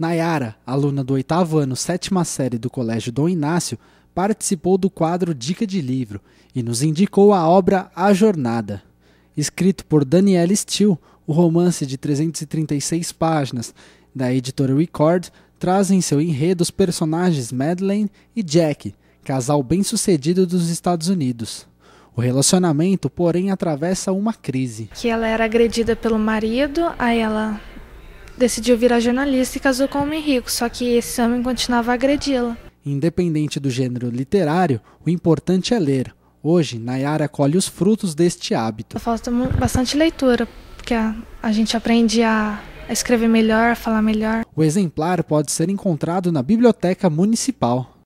Nayara, aluna do oitavo ano, sétima série do Colégio Dom Inácio, participou do quadro Dica de Livro e nos indicou a obra A Jornada. Escrito por Danielle Steele, o romance de 336 páginas da editora Record traz em seu enredo os personagens Madeleine e Jack, casal bem-sucedido dos Estados Unidos. O relacionamento, porém, atravessa uma crise. Que ela era agredida pelo marido, aí ela decidiu virar jornalista e casou com um homem rico, só que esse homem continuava a agredi-la. Independente do gênero literário, o importante é ler. Hoje, Nayara colhe os frutos deste hábito. Falta bastante leitura, porque a, a gente aprende a, a escrever melhor, a falar melhor. O exemplar pode ser encontrado na Biblioteca Municipal.